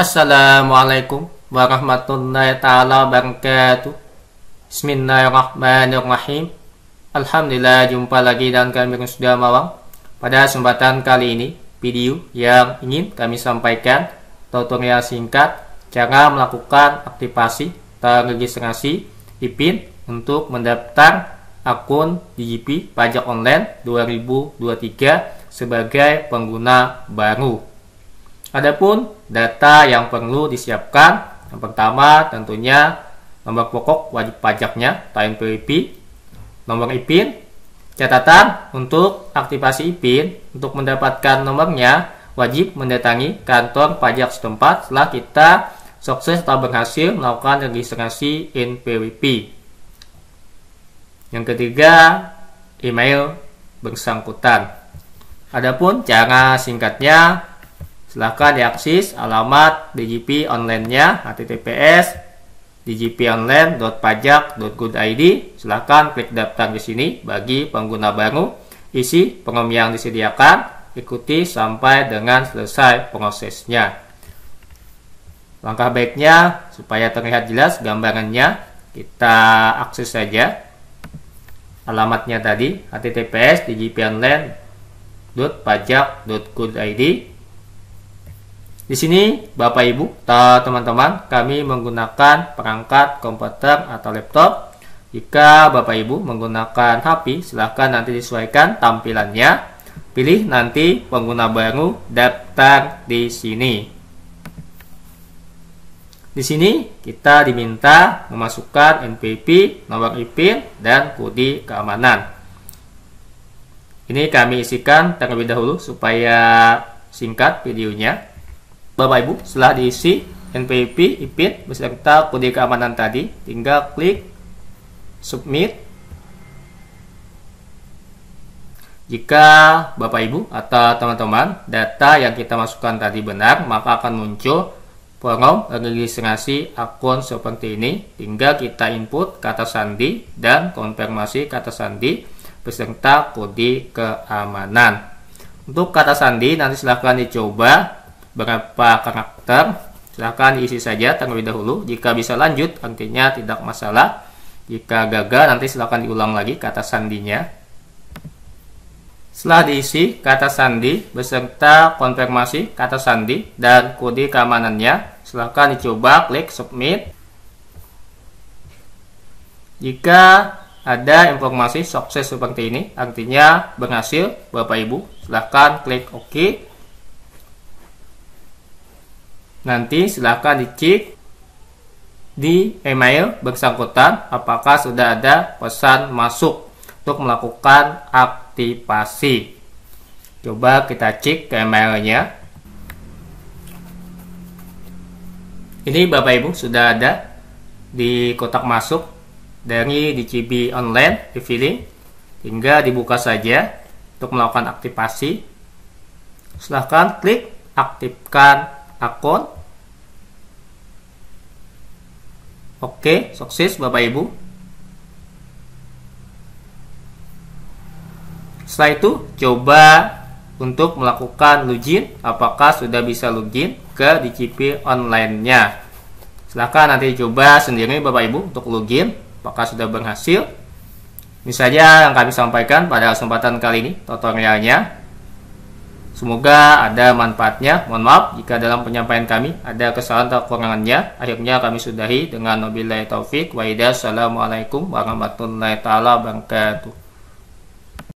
Assalamualaikum warahmatullahi taala wabarakatuh. Bismillahirrahmanirrahim. Alhamdulillah jumpa lagi dan kami sudah mawang. Pada kesempatan kali ini, video yang ingin kami sampaikan tutorial singkat cara melakukan aktivasi terregistrasi IPIN untuk mendaftar akun DGP Pajak Online 2023 sebagai pengguna baru. Adapun data yang perlu disiapkan yang pertama tentunya nomor pokok wajib pajaknya time NPWP, nomor IPIN catatan untuk aktivasi IPIN untuk mendapatkan nomornya wajib mendatangi kantor pajak setempat setelah kita sukses atau berhasil melakukan registrasi NPWP. Yang ketiga, email bersangkutan. Adapun cara singkatnya silahkan diakses alamat DGP online-nya https dgponline.pajak.good.id silahkan klik daftar di sini bagi pengguna baru isi pengom yang disediakan ikuti sampai dengan selesai prosesnya langkah baiknya supaya terlihat jelas gambarannya kita akses saja alamatnya tadi https dgponline.pajak.good.id di sini Bapak Ibu, atau teman-teman, kami menggunakan perangkat komputer atau laptop. Jika Bapak Ibu menggunakan HP, silahkan nanti disesuaikan tampilannya. Pilih nanti pengguna baru daftar di sini. Di sini kita diminta memasukkan NPP, nomor IPIN, dan kode keamanan. Ini kami isikan terlebih dahulu supaya singkat videonya. Bapak Ibu setelah diisi NPIP IPIN beserta kode keamanan tadi tinggal klik submit jika Bapak Ibu atau teman-teman data yang kita masukkan tadi benar maka akan muncul forum registrasi akun seperti ini tinggal kita input kata sandi dan konfirmasi kata sandi beserta kode keamanan. Untuk kata sandi nanti silahkan dicoba berapa karakter silahkan isi saja terlebih dahulu jika bisa lanjut artinya tidak masalah jika gagal nanti silahkan diulang lagi kata sandinya setelah diisi kata sandi beserta konfirmasi kata sandi dan kode keamanannya silahkan dicoba klik submit jika ada informasi sukses seperti ini artinya berhasil Bapak Ibu silahkan klik OK Nanti silahkan dicek di email bersangkutan apakah sudah ada pesan masuk untuk melakukan aktivasi. Coba kita cek ke emailnya. Ini Bapak Ibu sudah ada di kotak masuk dari DCB online di feeling. hingga dibuka saja untuk melakukan aktivasi. Silahkan klik aktifkan akun oke sukses bapak ibu setelah itu coba untuk melakukan login apakah sudah bisa login ke DCP online-nya silahkan nanti coba sendiri bapak ibu untuk login apakah sudah berhasil ini saja yang kami sampaikan pada kesempatan kali ini tutorialnya Semoga ada manfaatnya. Mohon maaf jika dalam penyampaian kami ada kesalahan atau kekurangannya. Akhirnya kami sudahi dengan wabillahi taufik Wa'idah. Assalamualaikum warahmatullahi wabarakatuh.